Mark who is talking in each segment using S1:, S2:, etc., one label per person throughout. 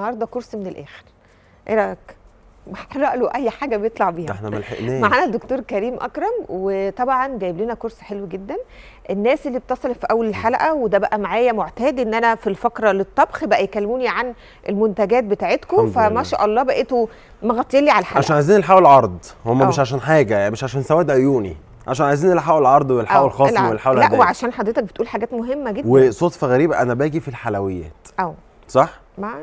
S1: النهارده كورس من الاخر ايه رايك محرق له اي حاجه بيطلع بيها احنا ما لحقناش معانا الدكتور كريم اكرم وطبعا جايب لنا كورس حلو جدا الناس اللي بتصل في اول الحلقه وده بقى معايا معتاد ان انا في الفقره للطبخ بقى يكلموني عن المنتجات بتاعتكم فما شاء الله بقيتوا مغطيين لي على الحلقه عشان
S2: عايزين نحاول العرض هم أوه. مش عشان حاجه يعني مش عشان سواد عيوني عشان عايزين نلحقوا العرض ويلحقوا اه. الخصم الع... ويلحقوا لا وعشان
S1: حضرتك بتقول حاجات مهمه جدا وصدفه
S2: غريبه انا باجي في الحلويات اه صح؟ مع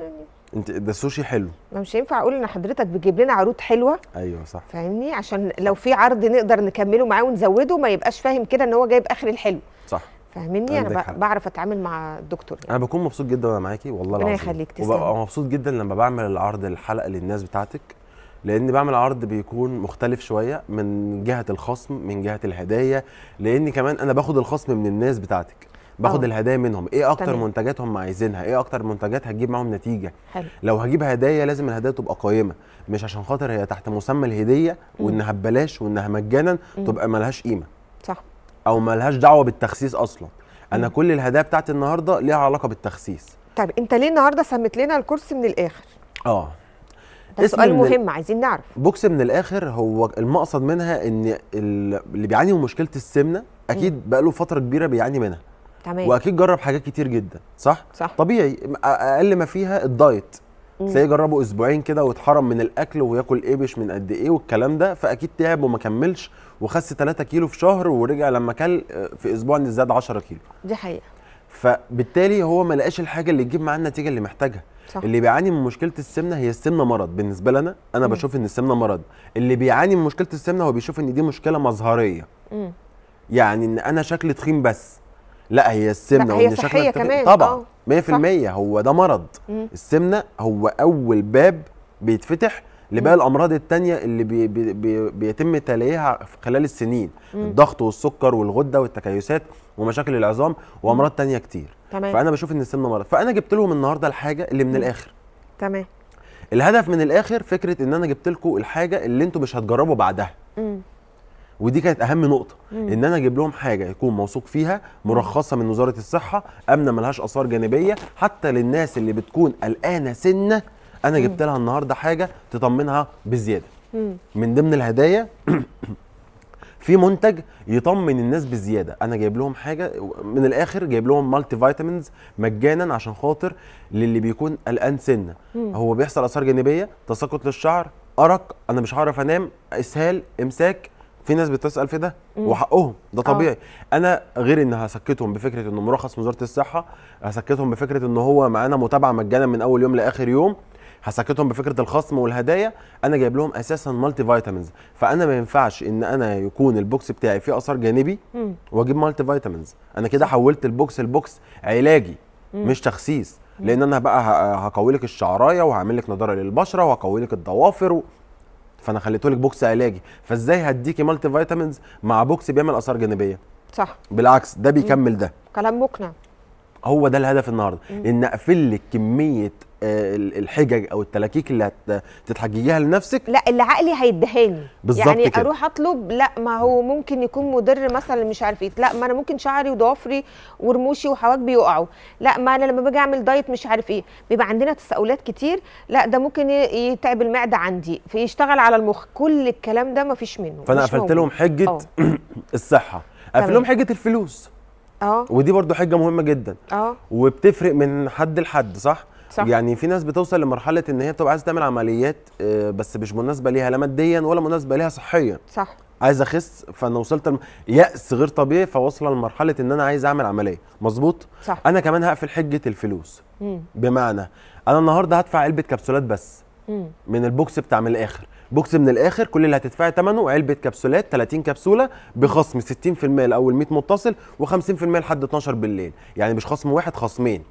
S2: انت ده السوشي حلو
S1: ما مش هينفع اقول ان حضرتك بتجيب لنا عروض حلوه ايوه صح فاهمني عشان لو في عرض نقدر نكمله معاه ونزوده ما يبقاش فاهم كده ان هو جايب اخر الحلو صح فاهمني انا بعرف اتعامل مع الدكتور يعني.
S2: انا بكون مبسوط جدا وانا معاكي والله العظيم يخليك تسلم وببقى مبسوط جدا لما بعمل العرض الحلقه للناس بتاعتك لان بعمل عرض بيكون مختلف شويه من جهه الخصم من جهه الهدايا لان كمان انا باخد الخصم من الناس بتاعتك باخد أوه. الهدايا منهم ايه اكتر تمام. منتجات هم عايزينها ايه اكتر منتجات هتجيب معاهم نتيجه حلو. لو هجيب هدايا لازم الهدايا تبقى قايمه مش عشان خاطر هي تحت مسمى الهديه وانها ببلاش وانها مجانا تبقى ملهاش قيمه صح او ملهاش دعوه بالتخسيس اصلا انا مم. كل الهدايا بتاعتي النهارده ليها علاقه بالتخسيس
S1: طيب انت ليه النهارده سميت لنا الكرسي من الاخر
S2: اه ده سؤال مهم عايزين نعرف بوكس من الاخر هو المقصد منها ان اللي بيعاني من مشكله السمنه اكيد بقى له فتره كبيره بيعاني منها تمام واكيد جرب حاجات كتير جدا صح صح طبيعي اقل ما فيها الدايت تلاقيه جربه اسبوعين كده واتحرم من الاكل وياكل ايه مش من قد ايه والكلام ده فاكيد تعب وما كملش وخس 3 كيلو في شهر ورجع لما كل آه، في اسبوع زاد 10 كيلو دي حقيقه فبالتالي هو ما لقاش الحاجه اللي تجيب معاه النتيجه اللي محتاجها صح. اللي بيعاني من مشكله السمنه هي السمنه مرض بالنسبه لنا انا م. بشوف ان السمنه مرض اللي بيعاني من مشكله السمنه هو بيشوف ان دي مشكله مظهريه م. يعني ان انا شكلي تخين بس لا هي السمنه لا هي صحيه كمان طبعا 100% اه، هو ده مرض مم. السمنه هو اول باب بيتفتح لباقي الامراض التانية اللي بي بي بي بيتم تلاقيها خلال السنين مم. الضغط والسكر والغده والتكيسات ومشاكل العظام وامراض تانية كتير تمام. فانا بشوف ان السمنه مرض فانا جبت لهم النهارده الحاجه اللي من مم. الاخر تمام الهدف من الاخر فكره ان انا جبت لكم الحاجه اللي انتم مش هتجربوا بعدها مم. ودي كانت اهم نقطه مم. ان انا اجيب لهم حاجه يكون موثوق فيها مرخصه من وزاره الصحه امنه ملهاش اثار جانبيه حتى للناس اللي بتكون قلقانه سنه انا جبت لها النهارده حاجه تطمنها بزياده مم. من ضمن الهدايا في منتج يطمن الناس بزياده انا جايب لهم حاجه من الاخر جايب لهم مالتي فيتامينز مجانا عشان خاطر للي بيكون قلقان سنه مم. هو بيحصل اثار جانبيه تساقط للشعر ارق انا مش هعرف انام اسهال امساك في ناس بتسال في ده وحقهم ده آه. طبيعي أوه. انا غير ان هسكتهم بفكره انه مرخص من وزاره الصحه هسكتهم بفكره ان هو معانا متابعه مجانا من اول يوم لاخر يوم هسكتهم بفكره الخصم والهدايا انا جايب لهم اساسا مالتي فيتامينز فانا ما ينفعش ان انا يكون البوكس بتاعي فيه اثار جانبي واجيب مالتي فيتامينز انا كده حولت البوكس البوكس علاجي مش تخسيس لان انا بقى هقوي لك الشعرايه وهعمل لك نضاره للبشره وهقوي لك الضوافر و... فانا خليته لك بوكس علاجي فازاي هديكي مالتي فيتامينز مع بوكس بيعمل اثار جانبيه صح بالعكس ده بيكمل ده كلام مقنع هو ده الهدف النهارده ان اقفل لك كميه الحجج او التلاكيك اللي هتتحججيها لنفسك لا اللي عقلي هيدهاني بالظبط يعني كده.
S1: اروح اطلب لا ما هو ممكن يكون مضر مثلا مش عارف ايه لا ما انا ممكن شعري وضوافري ورموشي وحواجبي يقعوا لا ما انا لما باجي اعمل دايت مش عارف ايه بيبقى عندنا تساؤلات كتير لا ده ممكن يتعب المعده عندي فيشتغل على المخ كل الكلام ده ما فيش منه فانا قفلت لهم حجه أوه.
S2: الصحه قفل لهم حجه الفلوس اه ودي برضو حجه مهمه جدا اه وبتفرق من حد لحد صح صح. يعني في ناس بتوصل لمرحله ان هي بتبقى عايزه تعمل عمليات آه، بس مش مناسبه ليها لا ماديا ولا مناسبه ليها صحيا صح عايز اخس فانا وصلت الم... يأس غير طبيعي فواصله لمرحله ان انا عايز اعمل عمليه مظبوط صح انا كمان هقفل حجه الفلوس مم. بمعنى انا النهارده هدفع علبه كبسولات بس مم. من البوكس بتاع من الاخر بوكس من الاخر كل اللي هتدفعي ثمنه علبه كبسولات 30 كبسوله بخصم 60% لاول 100 متصل و50% لحد 12 بالليل يعني مش خصم واحد خصمين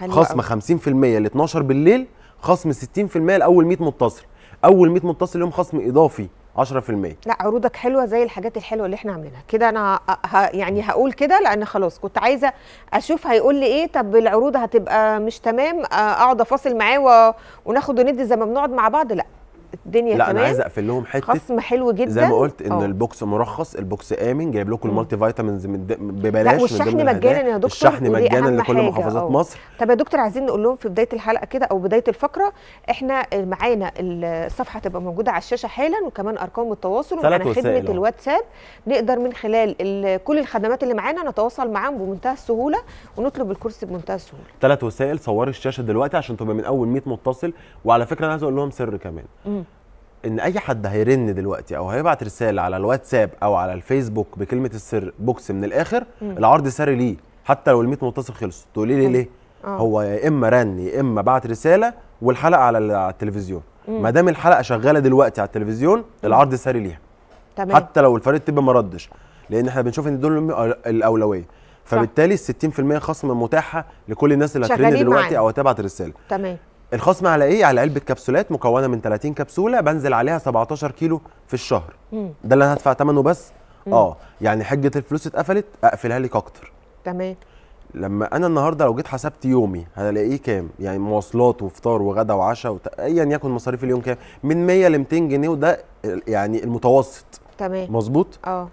S2: خصم 50% ل 12 بالليل خصم 60% لاول 100 متصل اول 100 متصل لهم خصم اضافي 10% لا
S1: عروضك حلوه زي الحاجات الحلوه اللي احنا عاملينها كده انا ه... يعني هقول كده لان خلاص كنت عايزه اشوف هيقول لي ايه طب العروض هتبقى مش تمام اقعد افاصل معاه و... وناخد وندي زي ما بنقعد مع بعض لا الدنيا لا تمام انا عايز اقفل لهم حته خصم حلو جدا زي ما قلت ان أوه.
S2: البوكس مرخص البوكس امن جايب لكم المالتي فيتامينز ببلاش لا والشحن مجانا يا دكتور الشحن مجانا لكل محافظات أوه. مصر
S1: طب يا دكتور عايزين نقول لهم في بدايه الحلقه كده او بدايه الفقره احنا معانا الصفحه تبقى موجوده على الشاشه حالا وكمان ارقام التواصل ومعانا خدمه الواتساب نقدر من خلال كل الخدمات اللي معانا نتواصل معاهم بمنتهى السهوله ونطلب الكرسي بمنتهى السهوله
S2: ثلاث وسائل صوري الشاشه دلوقتي عشان تبقى من اول 100 متصل وعلى فكره انا عايز اقول لهم سر كمان مم. ان اي حد هيرن دلوقتي او هيبعت رساله على الواتساب او على الفيسبوك بكلمه السر بوكس من الاخر مم. العرض ساري ليه حتى لو ال متصل خلص تقولي لي ليه آه. هو يا اما رن يا اما بعت رساله والحلقه على التلفزيون ما دام الحلقه شغاله دلوقتي على التلفزيون مم. العرض ساري ليها تمام حتى لو الفريق الطبي ما ردش لان احنا بنشوف ان دول الاولويه فبالتالي ال 60% خصم متاحه لكل الناس اللي هترن دلوقتي معنا. او هتبعت رساله تمام الخصم على ايه على علبه كبسولات مكونه من 30 كبسوله بنزل عليها 17 كيلو في الشهر مم. ده اللي انا هدفع ثمنه بس مم. اه يعني حجه الفلوس اتقفلت اقفلها لك اكتر تمام لما انا النهارده لو جيت حسبت يومي هلاقيه كام يعني مواصلات وفطار وغدا وعشاء وت... ايا يكن مصاريف اليوم كام من 100 ل 200 جنيه وده يعني المتوسط تمام مظبوط اه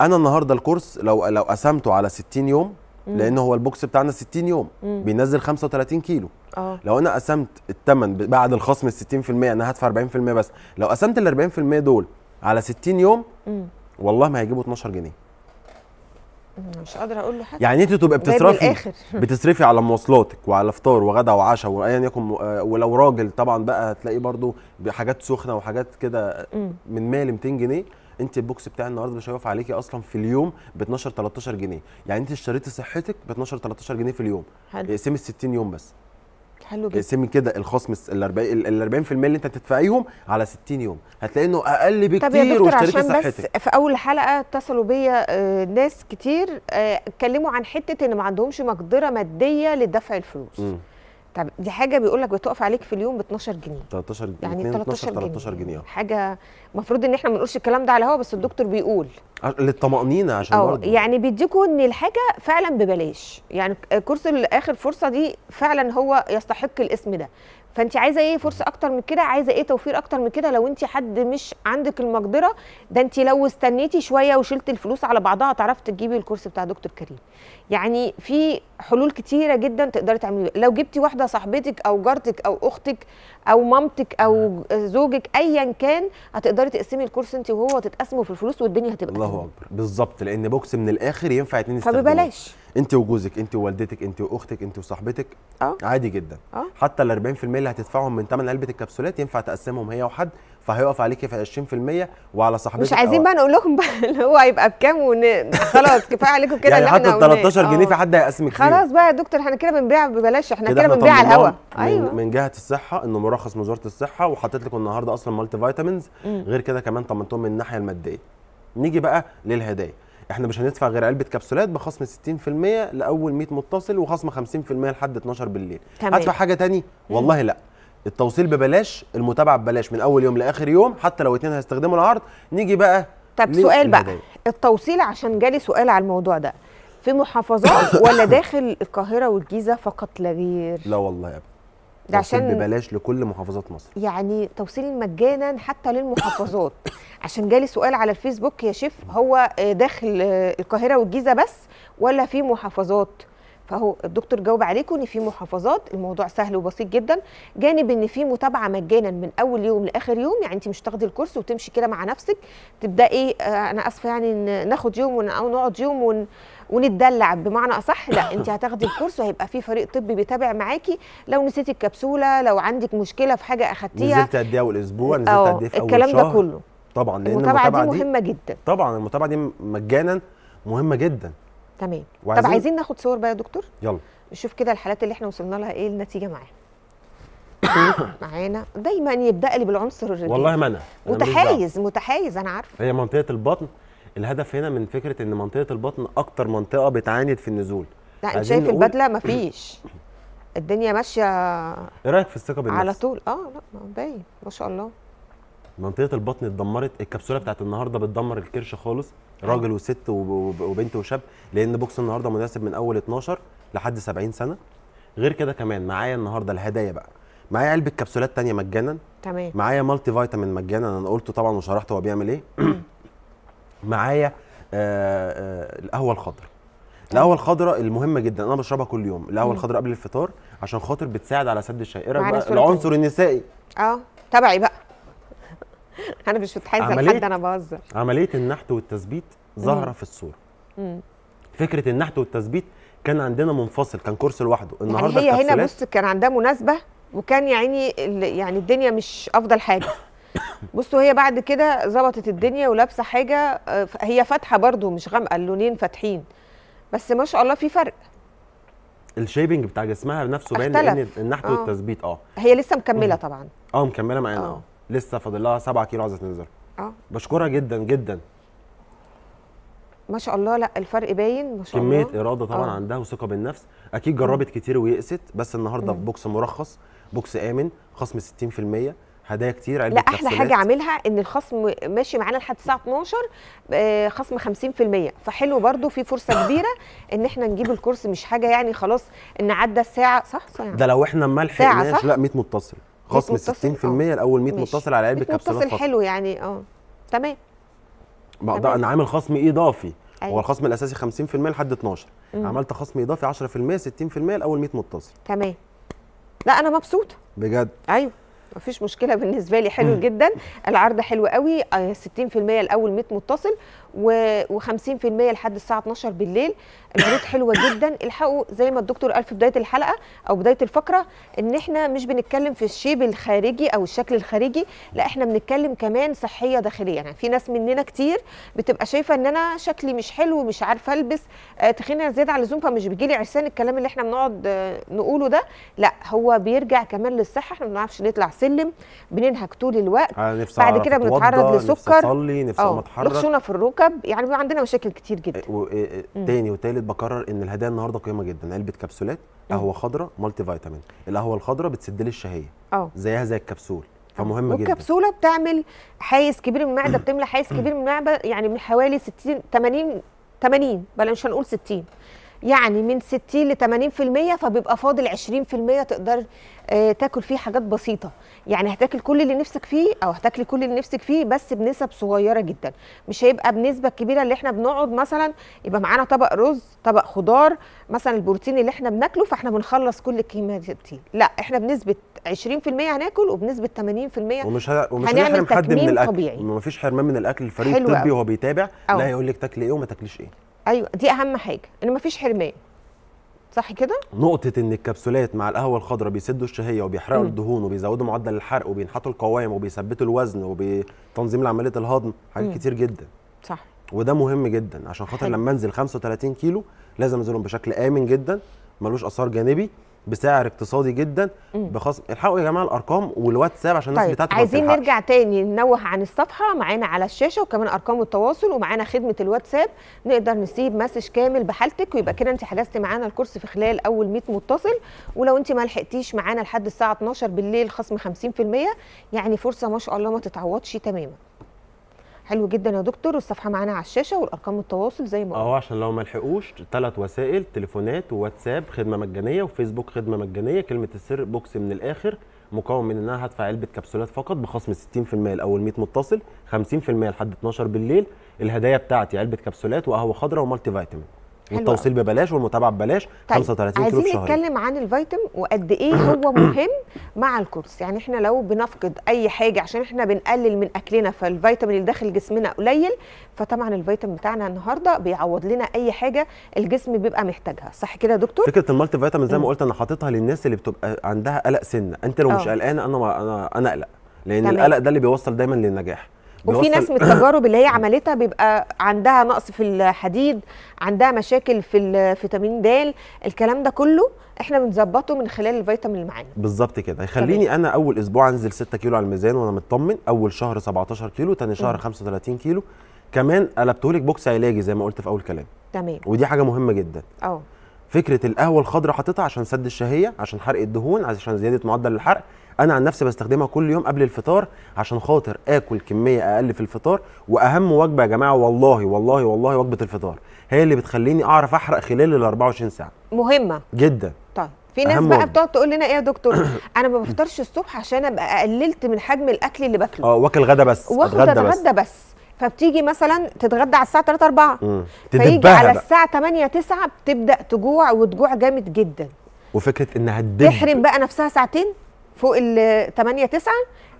S2: انا النهارده الكورس لو لو قسمته على 60 يوم لان هو البوكس بتاعنا 60 يوم مم. بينزل 35 كيلو أوه. لو انا قسمت الثمن بعد الخصم ال 60% انا هدفع 40% بس لو قسمت ال 40% دول على 60 يوم م. والله ما هيجيبوا 12 جنيه
S1: مش قادره اقول له حاجه
S2: يعني انت تبقى بتصرفي بتصرفي على مواصلاتك وعلى فطار وغدا وعشاء وايا يكن آه، ولو راجل طبعا بقى هتلاقيه برده بحاجات سخنه وحاجات كده من 100 200 جنيه انت البوكس بتاع النهارده مش هيقف عليكي اصلا في اليوم ب 12 13 جنيه يعني انت اشتريتي صحتك ب 12 13 جنيه في اليوم حلو ال 60 يوم بس حلو جدا اقسمي كده الخصم ال 40 ال 40% اللي انت تدفعيهم على 60 يوم هتلاقي انه اقل بكتير واشتريتي صحتك بس
S1: في اول حلقه اتصلوا بيا آه، ناس كتير آه، اتكلموا عن حته ان ما عندهمش مقدره ماديه لدفع الفلوس م. طب دي حاجه بيقول لك بتقف عليك في اليوم ب 12 جنيه
S2: 13 جنيه يعني 13 13 جنيه, جنيه.
S1: حاجه المفروض ان احنا ما نقولش الكلام ده على الهوا بس الدكتور بيقول
S2: للطمأنينة عشان اه
S1: يعني بيديكوا ان الحاجه فعلا ببلاش يعني كورس اخر فرصه دي فعلا هو يستحق الاسم ده فانت عايزه ايه فرصه اكتر من كده عايزه ايه توفير اكتر من كده لو انت حد مش عندك المقدره ده انت لو استنيتي شويه وشلت الفلوس على بعضها هتعرفي تجيبي الكورس بتاع دكتور كريم يعني في حلول كتيره جدا تقدري تعمليها لو جبتي واحده صاحبتك او جارتك او اختك او مامتك او زوجك ايا كان هتقدري تقسمي الكورس انت وهو تتقسموا في الفلوس والدنيا هتبقى الله اكبر
S2: بالظبط لان بوكس من الاخر ينفع اتنين فببلاش انت وجوزك انت ووالدتك انت واختك انت وصاحبتك أه؟ عادي جدا أه؟ حتى ال 40% اللي هتدفعهم من ثمن علبه الكبسولات ينفع تقسمهم هي وحد فهيقف عليكي في 20% وعلى صاحبتك مش عايزين
S1: بقى نقول لكم بقى اللي هو هيبقى بكام ون... خلاص كفايه عليكم كده يعني حتى 13 جنيه اه.
S2: في حد هيقسمك خلاص
S1: بقى يا دكتور احنا كده بنبيع ببلاش احنا كده بنبيع على الهوا ايوه
S2: من جهه الصحه انه مرخص من وزاره الصحه وحاطط لكم النهارده اصلا مالتي فيتامينز غير كده كمان طمنتهم من الناحيه الماديه نيجي بقى للهدايا احنا مش هندفع غير علبه كبسولات بخصم 60% لاول 100 متصل وخصم 50% لحد 12 بالليل تمام. هدفع حاجه تاني والله لا التوصيل ببلاش المتابعه ببلاش من اول يوم لاخر يوم حتى لو اتنين هيستخدموا العرض نيجي بقى طب سؤال بقى
S1: التوصيل عشان جالي سؤال على الموضوع ده في محافظات ولا داخل القاهره والجيزه فقط لا غير لا والله يا ابني ده عشان ببلاش لكل محافظات مصر يعني توصيل مجانا حتى للمحافظات عشان جالي سؤال على الفيسبوك يا شيف هو داخل القاهره والجيزه بس ولا في محافظات فهو الدكتور جاوب عليكم ان في محافظات الموضوع سهل وبسيط جدا جانب ان في متابعه مجانا من اول يوم لاخر يوم يعني انت مش تاخدي الكورس وتمشي كده مع نفسك تبداي إيه انا اسفه يعني ناخد يوم ونقعد يوم ون ونتدلع بمعنى اصح لا انت هتاخدي الكورس وهيبقى في فريق طبي بيتابع معاكي لو نسيتي الكبسوله لو عندك مشكله في حاجه اخدتيها نزلت
S2: قد ايه اول اسبوع نزلت قد ايه في اول شهر الكلام ده كله طبعا لان المتابعه, المتابعة دي, دي مهمه جدا طبعا المتابعه دي مجانا مهمه جدا
S1: تمام طب عايزين ناخد صور بقى يا دكتور يلا نشوف كده الحالات اللي احنا وصلنا لها ايه النتيجه معاها معانا دايما يبدا لي بالعنصر الرجالي والله ما انا متحيز متحيز انا عارفه
S2: هي منطقه البطن الهدف هنا من فكره ان منطقه البطن اكتر منطقه بتعاند في النزول لا انت شايف البدله
S1: مفيش الدنيا ماشيه ايه
S2: رايك في الثقه بالنفس على طول
S1: اه لا باين ما شاء الله
S2: منطقه البطن اتدمرت الكبسوله بتاعت النهارده بتدمر الكرش خالص أيوة. راجل وست وبنت وشاب لان بوكس النهارده مناسب من اول 12 لحد 70 سنه غير كده كمان معايا النهارده الهدايا بقى معايا علبه كبسولات تانية مجانا تمام معايا مالتي فيتامين مجانا انا قلته طبعا وشرحت هو بيعمل ايه معايا آه، آه، القهوه الخضراء القهوه الخضراء المهمه جدا انا بشربها كل يوم القهوه الخضراء قبل الفطار عشان خاطر بتساعد على سد الشائره العنصر النسائي
S1: اه تبعي بقى انا مش متحيزه لحد انا بهزر
S2: عمليه النحت والتثبيت ظاهره في الصوره مم. فكره النحت والتثبيت كان عندنا منفصل كان كورس لوحده يعني النهارده يعني هي هنا بص
S1: كان عندها مناسبه وكان يا عيني يعني الدنيا مش افضل حاجه بصوا هي بعد كده ظبطت الدنيا ولابسه حاجه آه، هي فاتحه برضو مش غامقه اللونين فاتحين بس ما شاء الله في فرق
S2: الشيبنج بتاع جسمها نفسه باين لان النحت آه. والتثبيت اه
S1: هي لسه مكمله طبعا
S2: اه مكمله معانا اه, آه. لسه فاضل لها 7 كيلو عايزه تنزل اه بشكرها جدا جدا
S1: ما شاء الله لا الفرق باين ما شاء كمية الله كميه
S2: اراده طبعا أوه. عندها وثقه بالنفس اكيد جربت كتير ويأست بس النهارده بوكس مرخص بوكس امن خصم 60% هدايا كتير علبه لا احلى حاجه
S1: عاملها ان الخصم ماشي معانا لحد الساعه 12 آه، خصم 50% فحلو برده في فرصه كبيره ان احنا نجيب الكورس مش حاجه يعني خلاص ان عدى الساعه صح صح يعني. ده
S2: لو احنا ما لحقناش لا 100 متصل خصم 60% آه. الاول 100 متصل على علبه كبسولات متصل حلو
S1: يعني اه تمام
S2: بقدر انا عامل خصم اضافي أيوة. هو الخصم الاساسي 50% لحد 12 مم. عملت خصم اضافي 10% 60% الاول 100 متصل
S1: تمام لا انا مبسوطه بجد ايوه مفيش مشكله بالنسبه لي حلو جدا العرض حلو قوي 60% آه، الاول 100 متصل و50% لحد الساعه 12 بالليل العروض حلوه جدا الحقوا زي ما الدكتور قال في بدايه الحلقه او بدايه الفقره ان احنا مش بنتكلم في الشيب الخارجي او الشكل الخارجي لا احنا بنتكلم كمان صحيه داخليه يعني في ناس مننا كتير بتبقى شايفه ان انا شكلي مش حلو مش عارفه البس آه، تخينه زياده عن اللزوم فمش بيجي لي عرسان الكلام اللي احنا بنقعد آه، نقوله ده لا هو بيرجع كمان للصحه احنا ما بنعرفش نطلع سلم بننهك طول الوقت آه، بعد كده بنتعرض لسكر نفسي اصلي نفسي اتحرك في الروك كوكب يعني عندنا مشاكل كتير جدا
S2: آه، آه، تاني وتالت بكرر ان الهدايا النهارده قيمه جدا علبه كبسولات قهوه خضراء مالتي فيتامين القهوه الخضراء بتسد لي الشهيه اه زيها زي الكبسول فمهمه آه. جدا
S1: والكبسوله بتعمل حيز كبير من المعده بتملى حيز كبير من المعده يعني من حوالي 60 80 80 بلاش هنقول 60 يعني من 60 ل 80% فبيبقى فاضل 20% تقدر آه، تاكل فيه حاجات بسيطه يعني هتاكل كل اللي نفسك فيه او هتاكلي كل اللي نفسك فيه بس بنسب صغيره جدا مش هيبقى بنسبه كبيره اللي احنا بنقعد مثلا يبقى معانا طبق رز طبق خضار مثلا البروتين اللي احنا بناكله فاحنا بنخلص كل الكميه دي لا احنا بنسبه 20% هناكل وبنسبه 80% ومش ه... ومش هنعمل حد من الاكل طبيعي
S2: مفيش حرمان من الاكل الفريق الطبي وهو بيتابع لا هيقول لك تاكلي ايه وما تاكليش ايه
S1: ايوه دي اهم حاجه ان مفيش حرمان صح كده
S2: نقطه ان الكبسولات مع القهوه الخضراء بيسدوا الشهيه وبيحرقوا الدهون وبيزودوا معدل الحرق وبينحطوا القوام وبيثبتوا الوزن وبتنظيم عمليه الهضم حاجات كتير جدا صح وده مهم جدا عشان خاطر لما انزل 35 كيلو لازم انزلهم بشكل امن جدا ملوش اثار جانبي بسعر اقتصادي جدا بخصم الحقوا يا جماعه الارقام والواتساب عشان الناس طيب. بتاعتنا عايزين نرجع
S1: تاني ننوه عن الصفحه معانا على الشاشه وكمان ارقام التواصل ومعانا خدمه الواتساب نقدر نسيب مسج كامل بحالتك ويبقى كده انت حجزتي معانا الكورس في خلال اول 100 متصل ولو انت ما لحقتيش معانا لحد الساعه 12 بالليل خصم 50% يعني فرصه ما شاء الله ما تتعوضش تماما حلو جدا يا دكتور والصفحه معانا على الشاشه والارقام التواصل زي ما
S2: اه عشان لو ما لحقوش ثلاث وسائل تليفونات وواتساب خدمه مجانيه وفيسبوك خدمه مجانيه كلمه السر بوكس من الاخر مكون من انها هدفع علبه كبسولات فقط بخصم 60% الاول 100 متصل 50% لحد 12 بالليل الهدايا بتاعتي علبه كبسولات وقهوه خضراء ومالتي فيتامين والتوصيل ببلاش والمتابعه ببلاش طيب 35 كيلو عايزين نتكلم
S1: عن الفيتامين وقد ايه هو مهم مع الكورس يعني احنا لو بنفقد اي حاجه عشان احنا بنقلل من اكلنا فالفيتامين اللي داخل جسمنا قليل فطبعا الفيتامين بتاعنا النهارده بيعوض لنا اي حاجه الجسم بيبقى محتاجها صح كده يا دكتور
S2: فكره المالتي فيتامين زي ما قلت انا حاططها للناس اللي بتبقى عندها قلق سنه انت لو أوه. مش آه. قلقان انا انا انا اقلق لان تمام. القلق ده اللي بيوصل دايما للنجاح وفي ناس من التجارب
S1: اللي هي عملتها بيبقى عندها نقص في الحديد عندها مشاكل في فيتامين د الكلام ده كله احنا بنظبطه من خلال الفيتامين اللي معانا
S2: بالظبط كده هيخليني انا اول اسبوع انزل 6 كيلو على الميزان وانا مطمن اول شهر 17 كيلو ثاني شهر م. 35 كيلو كمان قلبتهولك بوكس علاجي زي ما قلت في اول كلام تمام ودي حاجه مهمه جدا اه فكره القهوه الخضراء حاططها عشان سد الشهيه عشان حرق الدهون عشان زياده معدل الحرق انا عن نفسي بستخدمها كل يوم قبل الفطار عشان خاطر اكل كميه اقل في الفطار واهم وجبه يا جماعه والله والله والله وجبه الفطار هي اللي بتخليني اعرف احرق خلال ال 24 ساعه مهمه جدا
S1: طيب في ناس بقى بتقعد تقول لنا ايه يا دكتور انا ما بفطرش الصبح عشان ابقى قللت من حجم الاكل اللي باكله اه
S2: واكل غدا بس واخد غدا
S1: بس. فبتيجي مثلا تتغدى على الساعه 3 4
S2: فيجي على
S1: الساعه 8 9 بتبدا تجوع وتجوع جامد جدا
S2: وفكره انها تدب
S1: تحرم بقى نفسها ساعتين فوق ال 8 9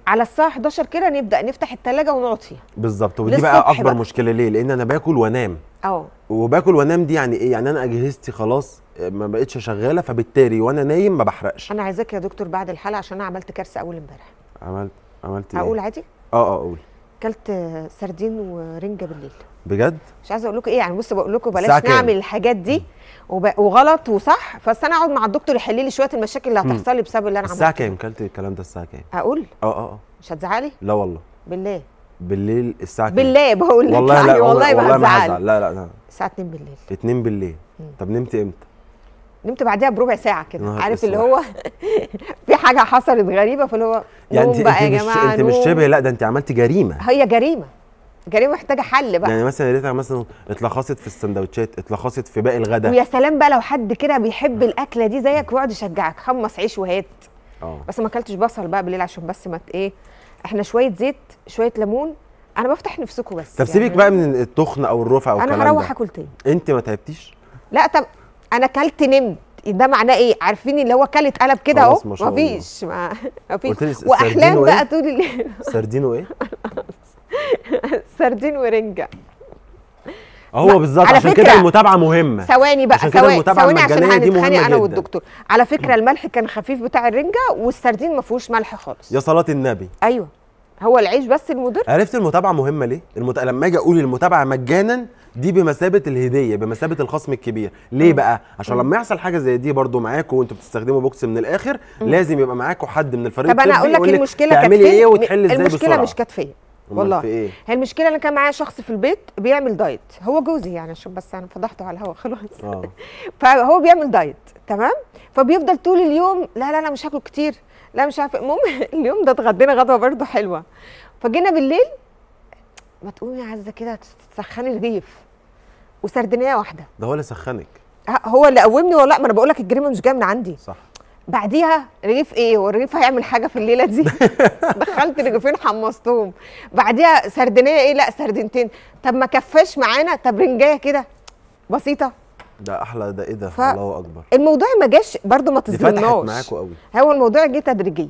S1: على الساعه 11 كده نبدا نفتح الثلاجه ونقعد فيها
S2: بالظبط ودي بقى اكبر بقى. مشكله ليه لان انا باكل وانام اه وباكل وانام دي يعني ايه يعني انا اجهزتي خلاص آه، ما بقتش شغاله فبالتالي وانا نايم ما بحرقش
S1: انا عايزاك يا دكتور بعد الحلقه عشان انا عملت كارثه اول امبارح
S2: عملت عملت ايه هقول عادي اه اه قول
S1: اكلت سردين ورنجه بالليل بجد مش عايزه اقول لكم ايه يعني بص بقول لكم بلاش نعمل الحاجات دي وب... وغلط وصح بس انا اقعد مع الدكتور يحل لي شويه المشاكل اللي هتحصل لي بسبب اللي انا عملته الساعه
S2: كام اكلت الكلام ده الساعه كام اقول اه اه, آه. مش هتزعلي لا والله بالله بالليل الساعه كام بالله
S1: بقول لك والله لا يعني والله, والله ما هزعل لا لا لا الساعه 2 بالليل
S2: 2 بالليل طب نمت امتى
S1: نمت بعديها بربع ساعه كده عارف اللي هو في حاجه حصلت غريبه فاللي هو يعني انت بقى يا جماعه انت مش شبه
S2: لا ده انت عملت جريمه
S1: هي جريمه جريمه محتاجه حل بقى يعني
S2: مثلا يا ريتها مثلا اتلخصت في السندوتشات اتلخصت في باقي الغداء ويا
S1: سلام بقى لو حد كده بيحب الاكله دي زيك ويقعد يشجعك خمص عيش وهات اه بس ما اكلتش بصل بقى بالليل عشان بس ما ايه احنا شويه زيت شويه ليمون انا بفتح نفسكم بس طب يعني سيبك بقى
S2: من التخن او الرفع او الكلام ده انا هروح اكل تاني انت ما تعبتيش
S1: لا طب انا كلت نمت ده معناه ايه عارفين اللي هو كلت قلب كده اهو مفيش ما مفيش واحلام بقى إيه؟ طول الليل
S2: سردين وايه
S1: سردين ورنجه
S2: هو بالظبط عشان كده المتابعه مهمه ثواني بقى عشان ثواني ثواني عشان هنتخانق انا والدكتور
S1: على فكره الملح كان خفيف بتاع الرنجه والسردين ما فيهوش ملح خالص
S2: يا صلاه النبي
S1: ايوه هو العيش بس المضر
S2: عرفت المتابعه مهمه ليه المت... لما اجي اقول المتابعه مجانا دي بمثابه الهديه بمثابه الخصم الكبير ليه بقى عشان لما يحصل حاجه زي دي برضو معاكم وانتوا بتستخدموا بوكس من الاخر لازم يبقى معاكم حد من الفريق طب انا اقول لك المشكله كانت فين ايه وتحل ازاي المشكله بسرعة. مش كانت فين والله إيه؟
S1: هي المشكله انا كان معايا شخص في البيت بيعمل دايت هو جوزي يعني شوف بس انا فضحته على الهوا خلاص آه. فهو بيعمل دايت تمام فبيفضل طول اليوم لا لا انا مش هاكل كتير لا مش عارفه المهم اليوم ده اتغدينا غدوه برده حلوه فجينا بالليل ما تقومي يا عزه كده تسخني الريف وسردينيه واحده
S2: ده هو اللي سخنك
S1: هو اللي قومني ولا ما انا بقول لك الجريمه مش جايه من عندي صح بعديها رغيف ايه هو هيعمل حاجه في الليله دي دخلت رغيفين حمصتهم بعديها سردينيه ايه لا سردينتين طب ما كفاش معانا طب رنجايه كده بسيطه
S2: ده احلى ده ايه ده ف... الله اكبر
S1: الموضوع ما جاش برده ما تظلمناش قوي هو الموضوع جه تدريجيا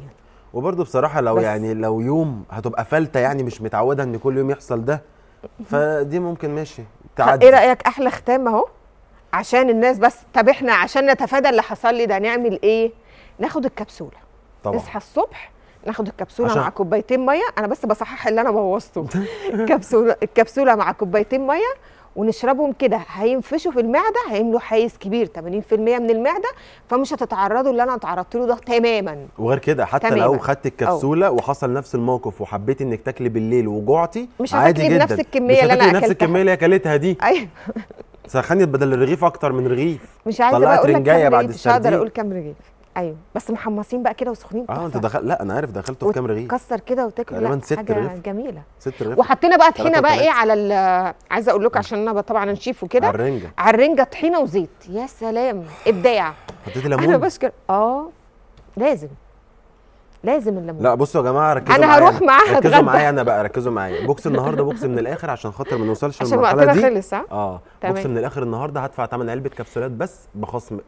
S2: وبرده بصراحه لو يعني لو يوم هتبقى فلته يعني مش متعوده ان كل يوم يحصل ده فدي ممكن ماشي تعدي ايه رايك
S1: احلى ختام اهو عشان الناس بس طب احنا عشان نتفادى اللي حصل لي ده نعمل ايه ناخد الكبسوله طبعا نصحى الصبح ناخد الكبسوله عشان... مع كوبايتين ميه انا بس بصحح اللي انا بوظته الكبسوله الكبسوله مع كوبايتين ميه ونشربهم كده هينفشوا في المعده هيملوا حيز كبير 80% من المعده فمش هتتعرضوا اللي انا اتعرضت له ده تماما
S2: وغير كده حتى تماماً. لو خدت الكبسوله أوه. وحصل نفس الموقف وحبيتي انك تاكلي بالليل وجعتي مش عادي جدا نفس الكميه اللي انا اكلتها نفس الكميه اللي اكلتها دي ايوه سخنت بدل الرغيف اكتر من رغيف
S1: مش عايزه اقول لك كام رغيف مش هقدر اقول كام رغيف ايوه بس محمصين بقى كده وسخنين اه انت
S2: دخل لا انا عارف دخلته في كام رغيف
S1: كسر كده وتاكل تقريبا ست حاجه رغيف. جميله
S2: ست رغيف وحطينا بقى طحينه بقى ايه
S1: على ال... عايزه اقول لكم عشان انا طبعا نشيف وكده على الرنجه على الرنجه طحينه وزيت يا سلام ابداع حطيتي ليمون انا بشكر اه لازم لازم الليمون
S2: لا بصوا يا جماعه ركزوا انا هروح معاها ركزوا معايا انا بقى ركزوا معايا بوكس النهارده بوكس من الاخر عشان خاطر ما نوصلش للمرحله دي خلص اه تمام. بوكس من الاخر النهارده هدفع ثمن علبه كبسولات بس بخصم 60%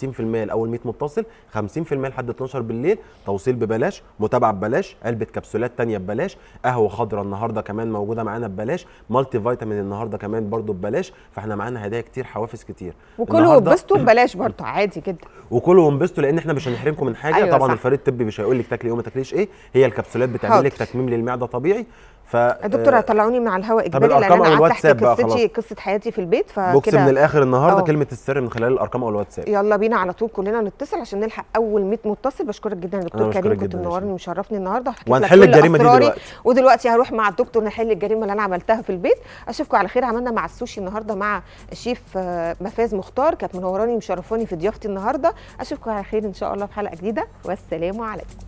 S2: آه، لاول 100 متصل 50% لحد 12 بالليل توصيل ببلاش متابعه ببلاش علبه كبسولات ثانيه ببلاش قهوه خضراء النهارده كمان موجوده معانا ببلاش مالتي فيتامين النهارده كمان برده ببلاش فاحنا معانا هدايا كتير حوافز كتير وكلوا وانبسطوا
S1: ببلاش برده عادي جدا
S2: وكلوا وانبسطوا لان احنا مش هنحرمكم من حاجه أيوة طبعا صح. الفريق الطبي مش هيقول لك تاكل ايه وما تاكليش ايه هي الكبسولات بتعمل لك تكميم للمعده طبيعي ف الدكتور
S1: هطلعوني مع الهواء اجباري لان انا قعدت احكي قصتي قصه حياتي في البيت فكده بوكس من الاخر النهارده أوه. كلمه
S2: السر من خلال الارقام او الواتساب
S1: يلا بينا على طول كلنا نتصل عشان نلحق اول 100 متصل بشكرك جدا يا دكتور كريم كنت منورني ومشرفني النهارده وهنحل الجريمه دي دلوقتي ودلوقتي هروح مع الدكتور نحل الجريمه اللي انا عملتها في البيت اشوفكم على خير عملنا مع السوشي النهارده مع الشيف آه، مفاز مختار كانت منوراني ومشرفاني في ضيافتي النهارده اشوفكم على خير ان شاء الله في حلقه جديده والسلام عليكم